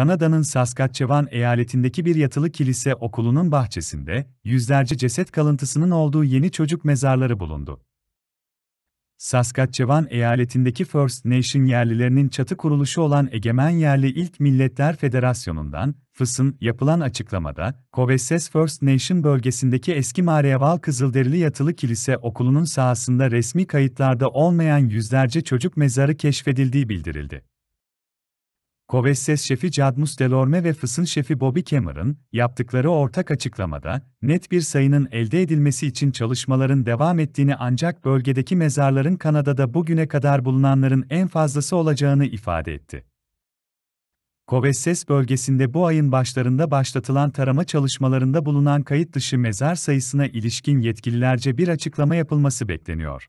Kanada'nın Saskatchewan eyaletindeki bir yatılı kilise okulunun bahçesinde yüzlerce ceset kalıntısının olduğu yeni çocuk mezarları bulundu. Saskatchewan eyaletindeki First Nation yerlilerinin çatı kuruluşu olan Egemen Yerli İlk Milletler Federasyonu'ndan, FIS'ın yapılan açıklamada, Coveses First Nation bölgesindeki eski Mareval Kızılderili Yatılı Kilise Okulu'nun sahasında resmi kayıtlarda olmayan yüzlerce çocuk mezarı keşfedildiği bildirildi. Kovesses şefi Cadmus Delorme ve Fıs'ın şefi Bobby Cameron, yaptıkları ortak açıklamada, net bir sayının elde edilmesi için çalışmaların devam ettiğini ancak bölgedeki mezarların Kanada'da bugüne kadar bulunanların en fazlası olacağını ifade etti. Kovesses bölgesinde bu ayın başlarında başlatılan tarama çalışmalarında bulunan kayıt dışı mezar sayısına ilişkin yetkililerce bir açıklama yapılması bekleniyor.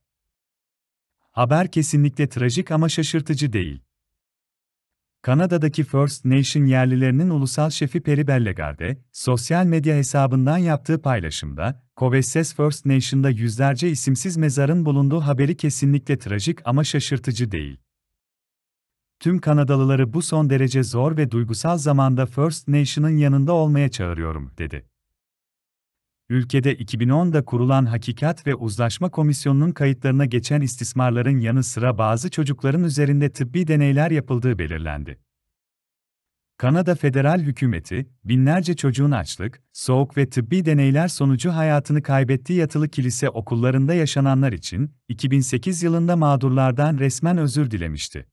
Haber kesinlikle trajik ama şaşırtıcı değil. Kanada'daki First Nation yerlilerinin ulusal şefi Peri Bellegarde, sosyal medya hesabından yaptığı paylaşımda, Kovesses First Nation'da yüzlerce isimsiz mezarın bulunduğu haberi kesinlikle trajik ama şaşırtıcı değil. Tüm Kanadalıları bu son derece zor ve duygusal zamanda First Nation'ın yanında olmaya çağırıyorum, dedi ülkede 2010'da kurulan Hakikat ve Uzlaşma Komisyonu'nun kayıtlarına geçen istismarların yanı sıra bazı çocukların üzerinde tıbbi deneyler yapıldığı belirlendi. Kanada federal hükümeti, binlerce çocuğun açlık, soğuk ve tıbbi deneyler sonucu hayatını kaybettiği yatılı kilise okullarında yaşananlar için, 2008 yılında mağdurlardan resmen özür dilemişti.